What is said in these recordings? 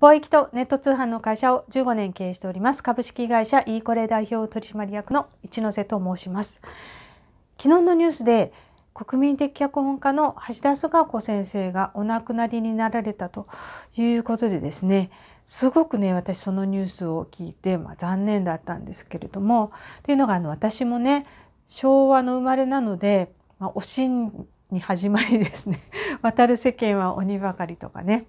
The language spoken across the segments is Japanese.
貿易とネット通販の会社を15年経営しております株式会社イーコレ代表取締役の一ノ瀬と申します昨日のニュースで国民的脚本家の橋田壽賀子先生がお亡くなりになられたということでですねすごくね私そのニュースを聞いて、まあ、残念だったんですけれどもというのがあの私もね昭和の生まれなので、まあ、おしんに始まりですね 渡る世間は鬼ばかりとかね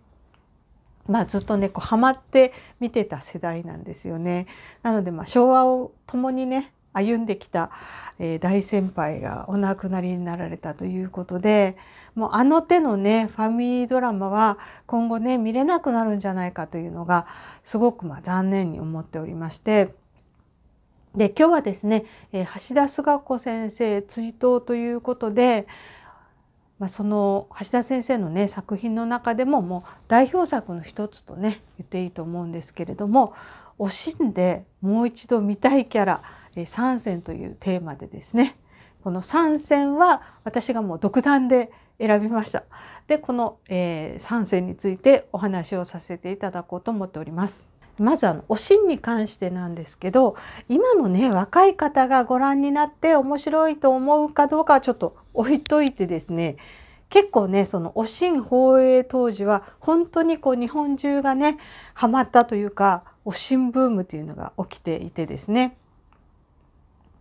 まあ、ずっとねこうハマって見てた世代なんですよね。なのでまあ昭和を共にね歩んできた、えー、大先輩がお亡くなりになられたということでもうあの手のねファミリードラマは今後ね見れなくなるんじゃないかというのがすごくまあ残念に思っておりまして。で今日はですね、えー、橋田壽賀子先生追悼ということでまあ、その橋田先生のね作品の中でももう代表作の一つとね言っていいと思うんですけれども「惜しんでもう一度見たいキャラ3選」というテーマでですねこの3選は私がもう独断で選びました。でこの、えー、3選についてお話をさせていただこうと思っております。まずあのおしんに関してなんですけど今のね若い方がご覧になって面白いと思うかどうかはちょっと置いといてですね結構ねそのおしん放映当時は本当にこう日本中がねハマったというかおしんブームというのが起きていてですね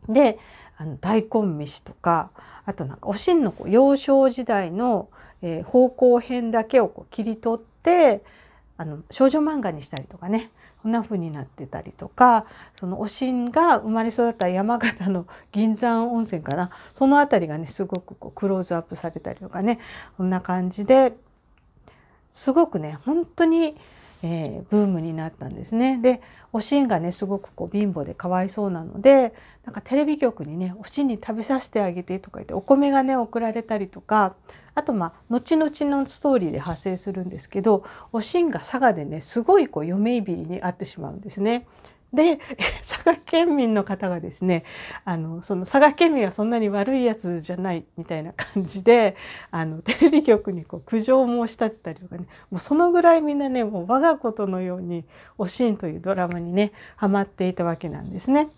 であの大根飯とかあとなんかおしんのこう幼少時代の、えー、方向編だけをこう切り取ってあの少女漫画にしたりとかねこんな風になってたりとかそのおしんが生まれ育った山形の銀山温泉かなその辺りがねすごくこうクローズアップされたりとかねこんな感じですごくね本当にえー、ブームになったんですね。でおしんがねすごくこう貧乏でかわいそうなのでなんかテレビ局にねおしんに食べさせてあげてとか言ってお米がね送られたりとかあとまあ後々のストーリーで発生するんですけどおしんが佐賀でねすごいこう嫁いびりにあってしまうんですね。で 佐賀県民の方がですねあのその佐賀県民はそんなに悪いやつじゃないみたいな感じであのテレビ局にこう苦情を申し立てたりとかねもうそのぐらいみんなねもう我がことのように「おしん」というドラマにねハマっていたわけなんですね。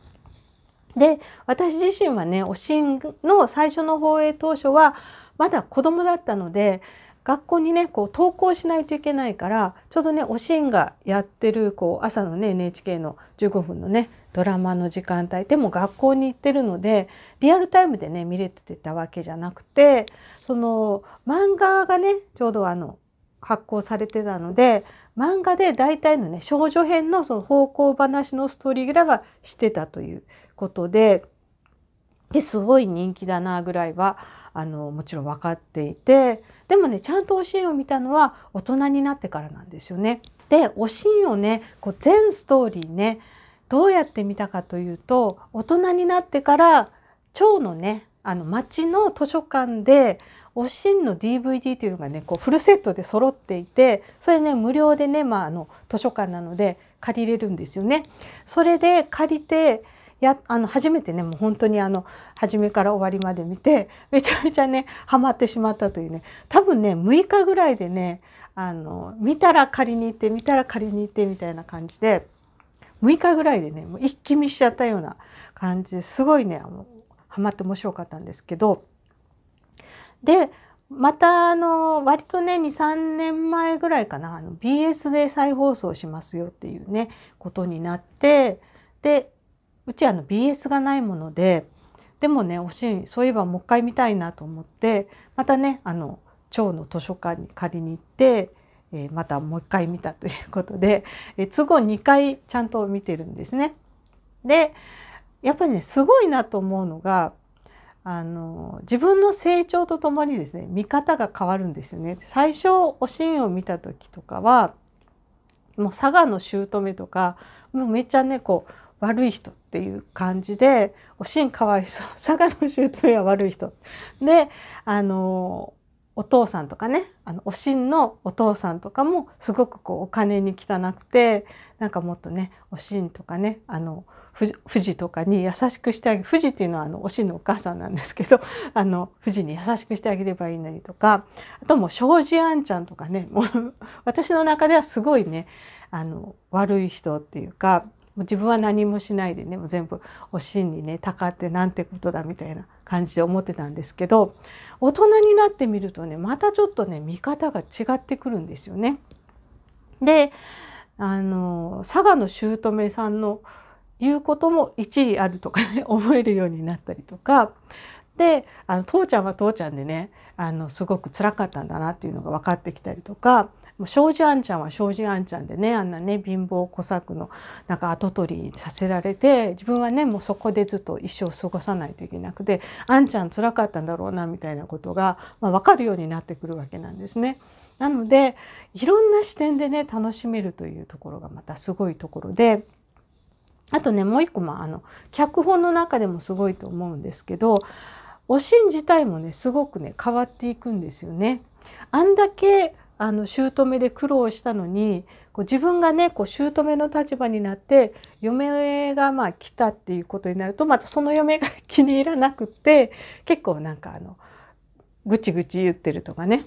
で私自身はね「おしん」の最初の放映当初はまだ子供だったので学校にねこう登校しないといけないからちょうどねおしんがやってるこう朝のね NHK の15分のねドラマの時間帯でも学校に行ってるのでリアルタイムでね見れてたわけじゃなくてその漫画がねちょうどあの発行されてたので漫画で大体のね少女編のその方向話のストーリーぐらいはしてたということでですごい人気だなぐらいはあのもちろん分かっていてでもねちゃんとおしんを見たのは大人になってからなんですよね。でおしんをねこう全ストーリーねどうやって見たかというと大人になってから町のねあの町の図書館でおしんの DVD というのがねこうフルセットで揃っていてそれね無料でね、まあ、あの図書館なので借りれるんですよね。それで借りてやあの初めてねもう本当にあの初めから終わりまで見て めちゃめちゃねハマってしまったというね多分ね6日ぐらいでねあの見たら借りに行って見たら借りに行ってみたいな感じで6日ぐらいでねもう一気見しちゃったような感じですごいねあのハマって面白かったんですけどでまたあの割とね23年前ぐらいかなあの BS で再放送しますよっていうねことになってでうちあの BS がないものででもねおしんそういえばもう一回見たいなと思ってまたねあの町の図書館に借りに行って、えー、またもう一回見たということで、えー、都合2回ちゃんと見てるんですね。でやっぱりねすごいなと思うのがあの自分の成長とともにですね見方が変わるんですよね。最初おしんを見た時とかはもう佐賀の姑とかもうめっちゃねこう悪い人っていう感じで、おしんかわいそう。佐賀の姑は悪い人。で、あの、お父さんとかね、あの、おしんのお父さんとかも、すごくこう、お金に汚くて、なんかもっとね、おしんとかね、あの、富士とかに優しくしてあげ、富士っていうのはあの、おしんのお母さんなんですけど、あの、富士に優しくしてあげればいいのにとか、あともう、庄司あんちゃんとかね、もう、私の中ではすごいね、あの、悪い人っていうか、もう自分は何もしないでねもう全部おしんにねたかってなんてことだみたいな感じで思ってたんですけど大人になってみるとねまたちょっとね見方が違ってくるんですよね。であの佐賀の姑さんの言うことも一理あるとかね 思えるようになったりとかであの父ちゃんは父ちゃんでねあのすごく辛かったんだなっていうのが分かってきたりとかもう障子あんちゃんは障子あんちゃんでねあんなね貧乏小作のなんか跡取りさせられて自分はねもうそこでずっと一生過ごさないといけなくてあんちゃんつらかったんだろうなみたいなことが、まあ、分かるようになってくるわけなんですね。なのでいろんな視点でね楽しめるというところがまたすごいところで。あとねもう一個、もあの脚本の中でもすごいと思うんですけどおしん自体もねすごくね変わっていくんですよね。あんだけあの姑で苦労したのにこう自分がねこう姑の立場になって嫁がまあ来たっていうことになるとまたその嫁が気に入らなくって結構なんかあのぐちぐち言ってるとかね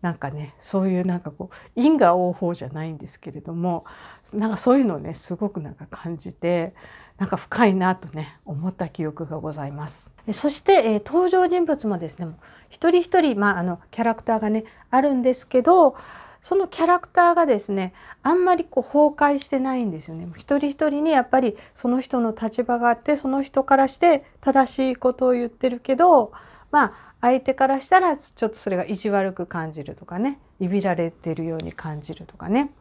なんかねそういうなんかこう因果応報じゃないんですけれどもなんかそういうのをねすごくなんか感じてなんか深いなとね思った記憶がございますそして、えー、登場人物もですね一人一人、まあ、あのキャラクターがねあるんですけどそのキャラクターがですねあんまりこう崩壊してないんですよね一人一人にやっぱりその人の立場があってその人からして正しいことを言ってるけどまあ相手からしたらちょっとそれが意地悪く感じるとかねいびられてるように感じるとかね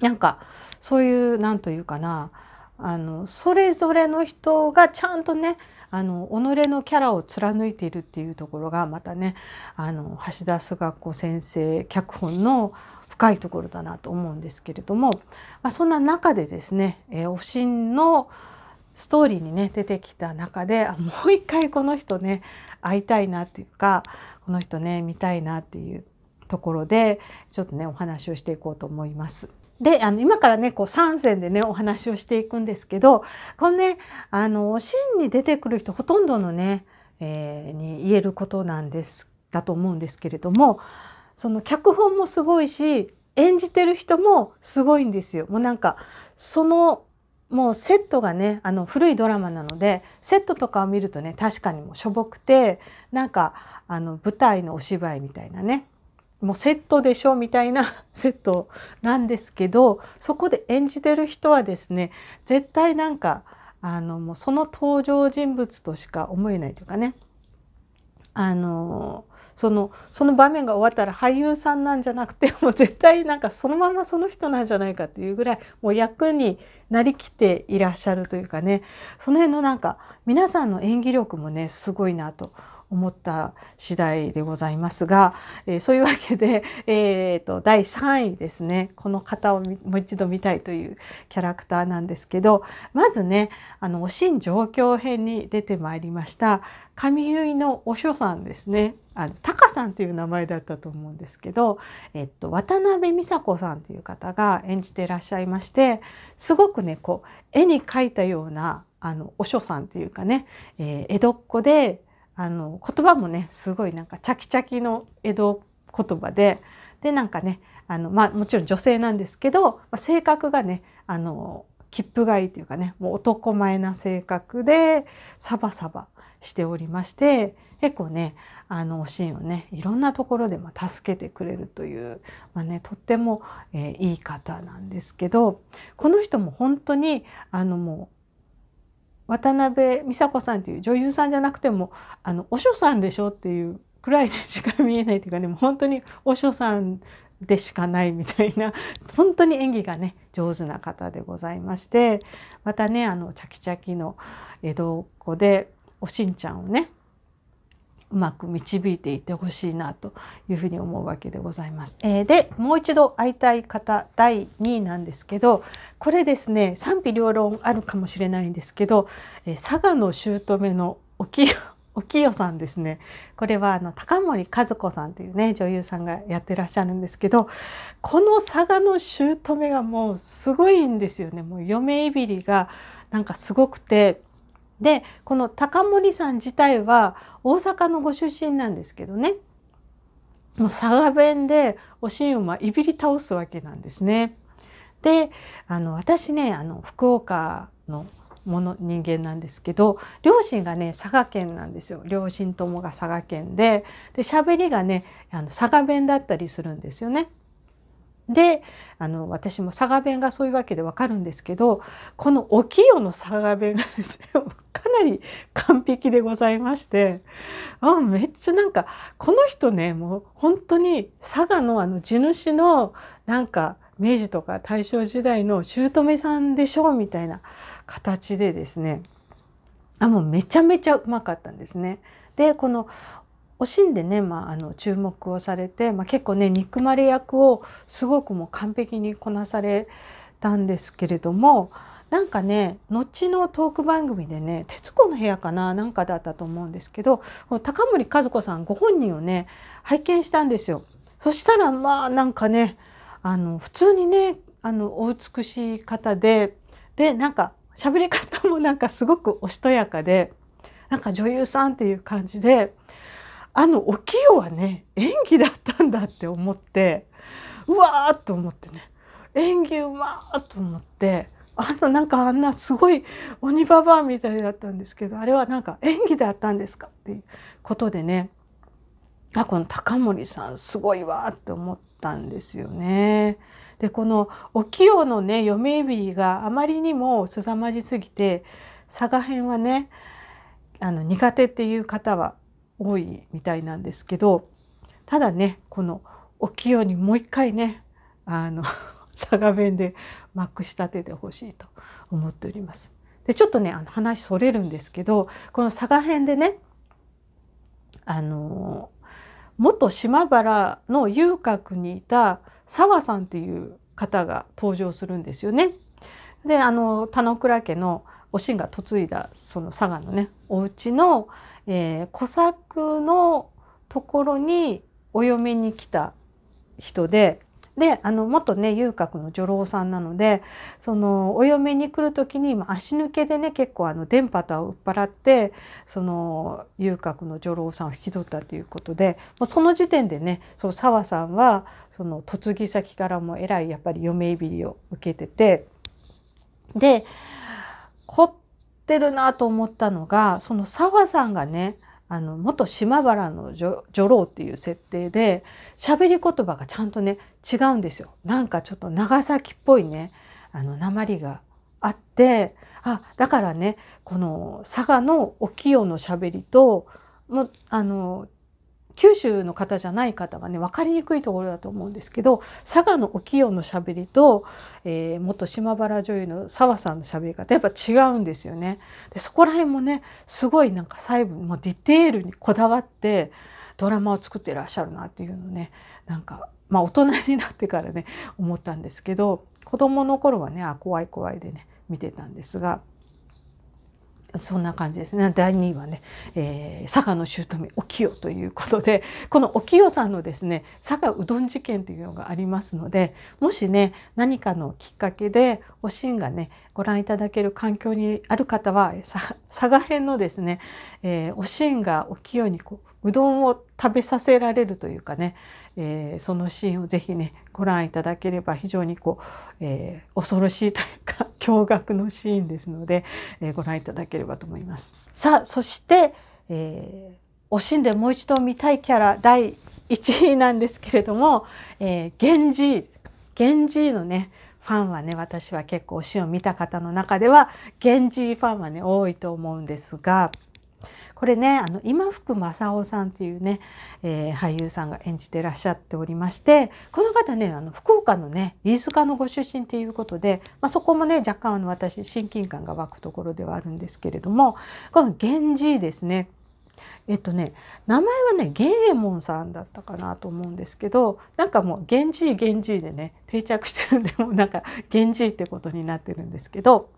なんかそういう何というかなあのそれぞれの人がちゃんとねあの己のキャラを貫いているっていうところがまたねあの橋田壽賀子先生脚本の深いところだなと思うんですけれども、まあ、そんな中でですね、えー、おしんのストーリーにね出てきた中でもう一回この人ね会いたいなっていうかこの人ね見たいなっていうところでちょっとねお話をしていこうと思います。であの今からねこう3線でねお話をしていくんですけどこのねあのシーンに出てくる人ほとんどのね、えー、に言えることなんですだと思うんですけれどもその脚本もすごいし演じてる人もすごいんですよ。もうなんかそのもうセットがねあの古いドラマなのでセットとかを見るとね確かにもうしょぼくてなんかあの舞台のお芝居みたいなねもうセットでしょみたいな セットなんですけどそこで演じてる人はですね絶対なんかあのもうその登場人物としか思えないというかねあのそのその場面が終わったら俳優さんなんじゃなくて もう絶対なんかそのままその人なんじゃないかっていうぐらいもう役になりきっていらっしゃるというかねその辺のなんか皆さんの演技力もねすごいなと思った次第でございますが、えー、そういうわけで、えーと、第3位ですねこの方をもう一度見たいというキャラクターなんですけどまずねあのおしん状況編に出てまいりました上結のおしさんですねあのタカさんという名前だったと思うんですけど、えっと、渡辺美佐子さんという方が演じていらっしゃいましてすごくねこう絵に描いたようなあのおしょさんというかね、えー、江戸っ子であの言葉もねすごいなんかチャキチャキの江戸言葉ででなんかねあの、まあ、もちろん女性なんですけど、まあ、性格がねあの切符がいいというかねもう男前な性格でサバサバしておりまして結構ねあのシーンをねいろんなところでま助けてくれるという、まあね、とっても、えー、いい方なんですけどこの人も本当にあのもう渡辺美佐子さんという女優さんじゃなくてもあのおしょさんでしょっていうくらいでしか見えないというかでも本当におしょさんでしかないみたいな本当に演技がね上手な方でございましてまたねあのチャキチャキの江戸っ子でおしんちゃんをねうまく導いていてほしいなというふうに思うわけでございます。えー、でもう一度会いたい方第2位なんですけどこれですね賛否両論あるかもしれないんですけど、えー、佐賀の姑のお清おさんですねこれはあの高森和子さんというね女優さんがやってらっしゃるんですけどこの佐賀の姑がもうすごいんですよねもう嫁いびりがなんかすごくてでこの高森さん自体は大阪のご出身なんですけどねもう佐賀弁でおしんをまあいびり倒すわけなんですね。であの私ねあの福岡のもの人間なんですけど両親がね佐賀県なんですよ両親ともが佐賀県でで喋りがねあの佐賀弁だったりするんですよね。であの私も佐賀弁がそういうわけでわかるんですけどこのお清の佐賀弁がですね かなり完璧でございましてあめっちゃなんかこの人ねもう本当に佐賀のあの地主のなんか明治とか大正時代の姑さんでしょうみたいな形でですねあもうめちゃめちゃうまかったんですね。でこの惜しんでね、まあ、あの注目をされて、まあ、結構ね憎まれ役をすごくもう完璧にこなされたんですけれどもなんかね後のトーク番組でね「徹子の部屋」かななんかだったと思うんですけど高森和子さんご本人をね拝見したんですよ。そしたらまあなんかねあの普通にねあのお美しい方ででなんか喋り方もなんかすごくおしとやかでなんか女優さんっていう感じで。あのお清はね演技だったんだって思ってうわーっと思ってね演技うまーと思ってあのなんかあんなすごい鬼ババアみたいだったんですけどあれはなんか演技だったんですかっていうことでねあこの高森さんすごいわーって思ったんですよね。でこのお清のね嫁いびがあまりにも凄まじすぎて佐賀編はねあの苦手っていう方は多いみたいなんですけどただねこのおうにもう一回ねあの 佐賀弁でまくし立ててほしいと思っております。でちょっとねあの話それるんですけどこの佐賀編でねあの元島原の遊郭にいた沢さんっていう方が登場するんですよね。であの田之倉家のおしんが嫁いだその佐賀のねお家の、えー、小作のところにお嫁に来た人で、で、あの、元ね、遊郭の女郎さんなので、その、お嫁に来る時に、足抜けでね、結構、あの、電波とは売っ払って、その、遊郭の女郎さんを引き取ったということで、もうその時点でね、そう、沢さんは、その、嫁ぎ先からもえらい、やっぱり嫁びりを受けてて、で、こっってるなと思ったのが、その沢さんがね、あの、元島原の女郎っていう設定で、喋り言葉がちゃんとね、違うんですよ。なんかちょっと長崎っぽいね、あの、鉛があって、あ、だからね、この佐賀のお清の喋りと、もあの、九州の方じゃない方はね分かりにくいところだと思うんですけど佐賀のお清のしゃべりと、えー、元島原女優の澤さんのしゃべり方やっぱ違うんですよね。でそこら辺もねすごいなんか細部もディテールにこだわってドラマを作ってらっしゃるなっていうのねなんか、まあ、大人になってからね思ったんですけど子どもの頃はねあ怖い怖いでね見てたんですが。そんな感じですね。第2位はね、えー、佐賀の姑お清ということで、このお清さんのですね、佐賀うどん事件というのがありますので、もしね、何かのきっかけでおしんがね、ご覧いただける環境にある方は、佐賀編のですね、えー、おしんがお清にこううどんを食べさせられるというかね、えー、そのシーンをぜひねご覧いただければ非常にこう、えー、恐ろしいというか 驚愕のシーンですので、えー、ご覧いただければと思います。さあそして、えー、惜しんでもう一度見たいキャラ第1位なんですけれども、えー、源氏源氏のねファンはね私は結構推しを見た方の中では源氏ファンはね多いと思うんですが。これねあの今福正夫さんというね、えー、俳優さんが演じてらっしゃっておりましてこの方ねあの福岡のね飯塚のご出身ということで、まあ、そこもね若干あの私親近感が湧くところではあるんですけれどもこの源氏ですねえっとね名前はね源右衛門さんだったかなと思うんですけどなんかもう源氏源氏でね定着してるんでもうなんか源氏ってことになってるんですけど、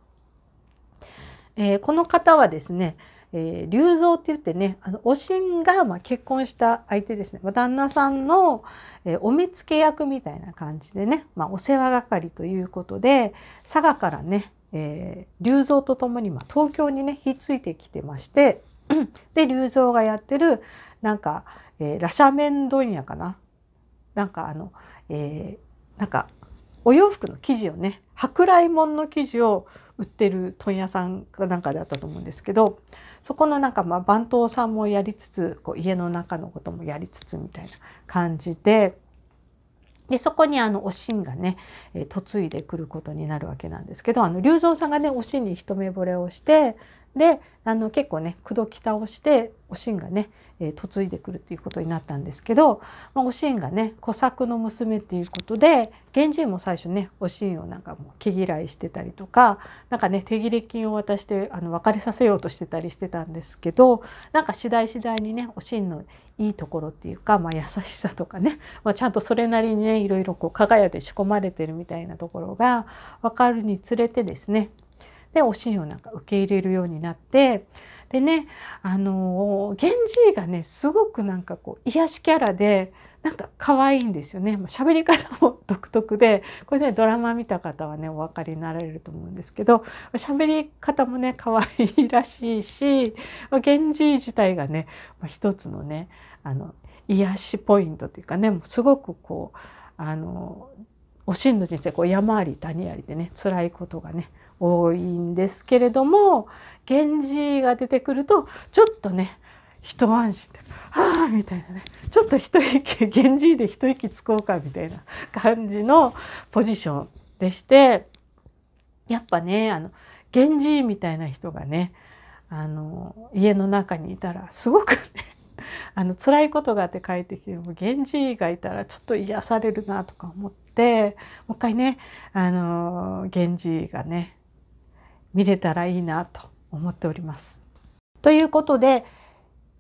えー、この方はですねえー、竜蔵って言ってねあのおしんが、まあ、結婚した相手ですね、まあ、旦那さんの、えー、お目付け役みたいな感じでね、まあ、お世話係ということで佐賀からね、えー、竜蔵とともに、まあ、東京にねひっついてきてまして で竜蔵がやってるなんか、え羅斜面問屋かななんかあの、えー、なんかお洋服の生地をね舶来物の生地を売ってる問屋さんかなんかだったと思うんですけどそこのなんかまあ番頭さんもやりつつこう家の中のこともやりつつみたいな感じで。でそこにあのおしんがね、え嫁いでくることになるわけなんですけどあの龍蔵さんがねおしんに一目惚れをしてであの結構ね口説き倒しておしんがね、えー、嫁いでくるということになったんですけど、まあ、おしんがね小作の娘っていうことで源氏も最初ねおしんをなんかもう毛嫌いしてたりとかなんかね手切れ金を渡してあの別れさせようとしてたりしてたんですけどなんか次第次第にねおしんのいいところっていうか、まあ、優しさとかね、まあ、ちゃんとそれなりにねいろいろこう輝いて仕込まれてるみたいなところが分かるにつれてですねでおしんをなんか受け入れるようになってでねあの源氏がねすごくなんかこう癒しキャラでなんか可愛いんですよね喋り方も独特でこれねドラマ見た方はねお分かりになられると思うんですけど喋り方もね可愛いらしいし源氏自体がね一つのねあの癒しポイントというかねもうすごくこうあのおしんの人生こう山あり谷ありでね辛いことがね多いんですけれども源氏が出てくるとちょっとね一安心てはあ」みたいなねちょっと一息源氏で一息つこうかみたいな感じのポジションでしてやっぱねあの源氏みたいな人がねあの家の中にいたらすごくねあの辛いことがあって帰ってきても源氏がいたらちょっと癒されるなとか思ってもう一回ねあの源氏がね見れたらいいなと思っております。ということで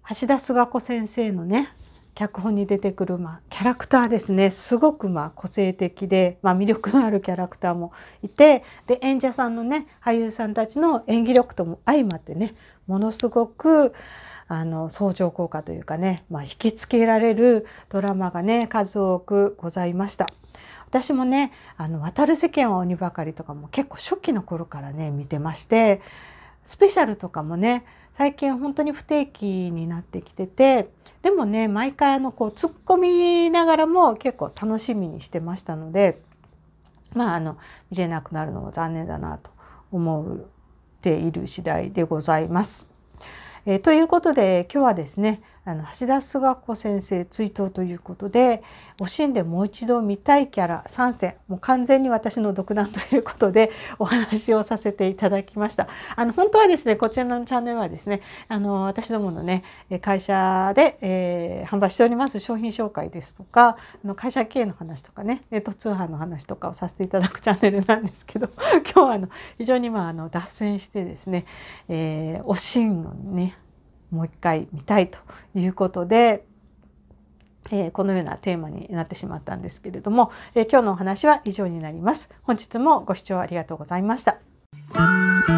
橋田壽賀子先生のね脚本に出てくる、まあ、キャラクターですねすごくまあ個性的で、まあ、魅力のあるキャラクターもいてで演者さんのね俳優さんたちの演技力とも相まってねものすごくあの相乗効果というかね、まあ、引きつけられるドラマがね数多くございました。私もね「あの渡る世間は鬼ばかり」とかも結構初期の頃からね見てましてスペシャルとかもね最近本当に不定期になってきててでもね毎回あのこうツッコみながらも結構楽しみにしてましたのでまああの見れなくなるのも残念だなと思っている次第でございます。えということで今日はですねあの橋田壽賀子先生追悼ということで「おしんでもう一度見たいキャラ3選」もう完全に私の独断ということでお話をさせていただきました。あの本当はですねこちらのチャンネルはですねあの私どものね会社で、えー、販売しております商品紹介ですとかあの会社経営の話とかねネット通販の話とかをさせていただくチャンネルなんですけど 今日はあの非常にまああの脱線してですね、えー、おしんのねもう一回見たいということで、えー、このようなテーマになってしまったんですけれども、えー、今日のお話は以上になります。本日もご視聴ありがとうございました。